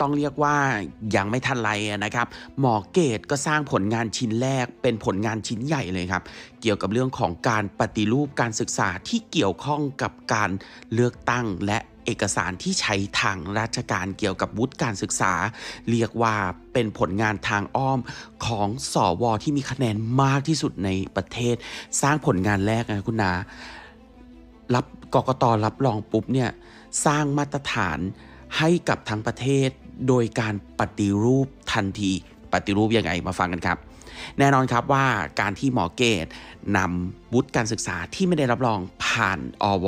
ต้องเรียกว่ายังไม่ทันไรนะครับ หมอเกตก็สร้างผลงานชิ้นแรกเป็นผลงานชิ้นใหญ่เลยครับ เกี่ยวกับเรื่องของการปฏิรูปการศึกษาที่เกี่ยวข้องกับการเลือกตั้งและเอกสารที่ใช้ทางราชการเกี่ยวกับวุฒิการศึกษา เรียกว่าเป็นผลงานทางอ้อมของสอวอที่มีคะแนนมากที่สุดในประเทศ สร้างผลงานแรกนะคุณนารับกกตรับรองปุ๊บเนี่ยสร้างมาตรฐานให้กับทั้งประเทศโดยการปฏิรูปทันทีปฏิรูปยังไงมาฟังกันครับ แน่นอนครับว่าการที่หมอเกตนำวุฒิการศึกษาที่ไม่ได้รับรองผ่านอว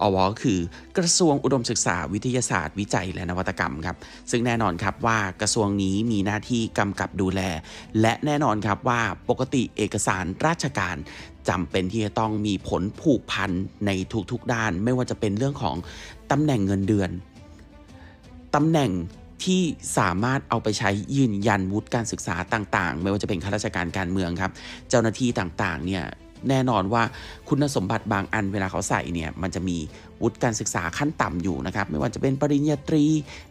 อวก็คือ กระทรวงอุดมศึกษาวิทยาศาสตร์วิจัยและนวัตกรรมครับ ซึ่งแน่นอนครับว่ากระทรวงนี้มีหน้าที่กำกับดูแล และแน่นอนครับว่าปกติเอกสารราชการจำเป็นที่จะต้องมีผลผูกพันในทุกๆด้านไม่ว่าจะเป็นเรื่องของตำแหน่งเงินเดือนตำแหน่งที่สามารถเอาไปใช้ยืนยันวุฒิการศึกษาต่างๆ ไม่ว่าจะเป็นข้าราชการการเมืองครับ เจ้าหน้าที่ต่างๆเนี่ยแน่นอนว่าคุณสมบัติบางอันเวลาเขาใส่เนี่ยมันจะมีวุฒิการศึกษาขั้นต่ำอยู่นะครับ ไม่ว่าจะเป็นปริญญาตรี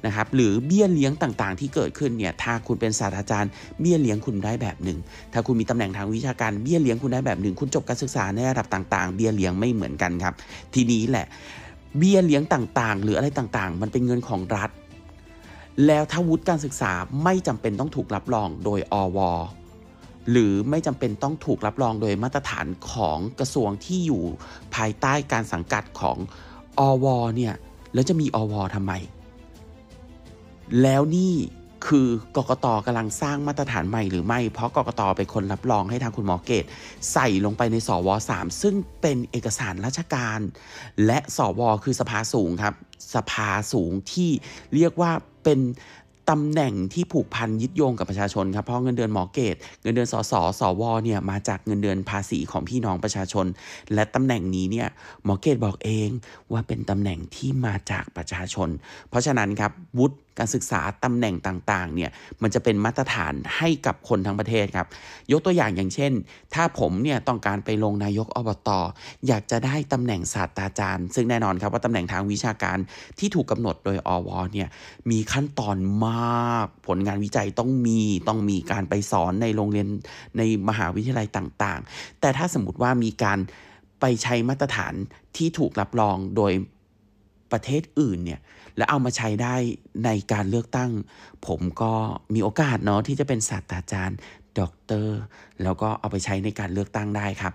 นะครับหรือเบี้ยเลี้ยงต่างๆที่เกิดขึ้นเนี่ย ถ้าคุณเป็นศาสตราจารย์เบี้ยเลี้ยงคุณได้แบบหนึ่งถ้าคุณมีตำแหน่งทางวิชาการเบี้ยเลี้ยงคุณได้แบบหนึ่งคุณจบการศึกษาในระดับต่างๆเบี้ยเลี้ยงไม่เหมือนกันครับทีนี้แหละ เบี้ยเลี้ยงต่างๆ หรืออะไรต่างๆ มันเป็นเงินของรัฐแล้วถ้าวุฒิการศึกษาไม่จำเป็นต้องถูกรับรองโดย อว หรือไม่จำเป็นต้องถูกรับรองโดยมาตรฐานของกระทรวงที่อยู่ภายใต้การสังกัดของ อว เนี่ย แล้วจะมี อวทำไม แล้วนี่คือกกตกำลังสร้างมาตรฐานใหม่หรือไม่ เพราะกกตเป็นคนรับรองให้ทางคุณหมอเกตใส่ลงไปในสวสามซึ่งเป็นเอกสารราชการ และสวคือสภาสูงครับสภาสูงที่เรียกว่าเป็นตำแหน่งที่ผูกพันยึดโยงกับประชาชนครับเพราะเงินเดือนหมอเกต เงินเดือนสสสวเนี่ยมาจากเงินเดือนภาษีของพี่น้องประชาชน และตำแหน่งนี้เนี่ยหมอเกตบอกเองว่าเป็นตำแหน่งที่มาจากประชาชน เพราะฉะนั้นครับวุฒิการศึกษาตำแหน่งต่างๆ เนี่ยมันจะเป็นมาตรฐานให้กับคนทั้งประเทศครับยกตัวอย่างอย่างเช่น ถ้าผมเนี่ยต้องการไปลงนายกอบตออยากจะได้ตำแหน่งศาสตราจารย์ ซึ่งแน่นอนครับว่าตำแหน่งทางวิชาการที่ถูกกำหนดโดยอวเนี่ย มีขั้นตอนมากผลงานวิจัยต้องมีต้องมีการไปสอนในโรงเรียนในมหาวิทยาลัยต่าง ๆ แต่ถ้าสมมติว่ามีการไปใช้มาตรฐานที่ถูกรับรองโดยประเทศอื่นเนี่ยและเอามาใช้ได้ในการเลือกตั้ง ผมก็มีโอกาสเนาะที่จะเป็นศาสตราจารย์ด็อกเตอร์แล้วก็เอาไปใช้ในการเลือกตั้งได้ครับ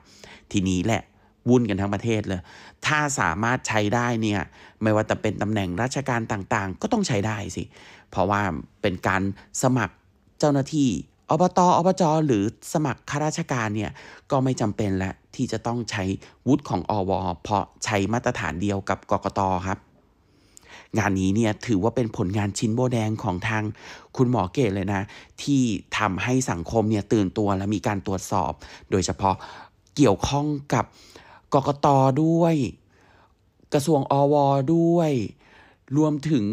ทีนี้แหละวุ่นกันทั้งประเทศเลย ถ้าสามารถใช้ได้เนี่ยไม่ว่าจะเป็นตำแหน่งราชการต่างๆ ก็ต้องใช้ได้สิ เพราะว่าเป็นการสมัครเจ้าหน้าที่อบตอบจหรือสมัครข้าราชการเนี่ยก็ไม่จำเป็นและที่จะต้องใช้วุฒิของอวเพราะใช้มาตรฐานเดียวกับกกตครับงานนี้เนี่ยถือว่าเป็นผลงานชิ้นโบแดงของทางคุณหมอเกตเลยนะ ที่ทำให้สังคมเนี่ยตื่นตัวและมีการตรวจสอบ โดยเฉพาะเกี่ยวข้องกับกกตด้วย กระทรวงอวด้วยรวมถึง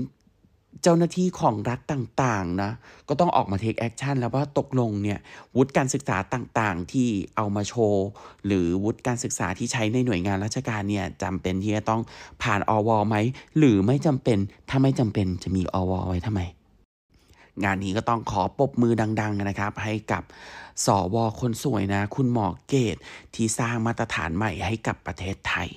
เจ้าหน้าที่ของรัฐต่างๆนะก็ต้องออกมาเทคแอคชั่นแล้วว่าตกลงเนี่ยวุฒิการศึกษาต่างๆ ที่เอามาโชว์ หรือวุฒิการศึกษาที่ใช้ในหน่วยงานราชการเนี่ยจำเป็นที่จะต้องผ่านอวไหม หรือไม่จำเป็นถ้าไม่จำเป็นจะมีอวไว้ทำไม งานนี้ก็ต้องขอปบมือดังๆนะครับให้กับสวคนสวยนะคุณหมอเกตที่สร้างมาตรฐานใหม่ให้กับประเทศไทย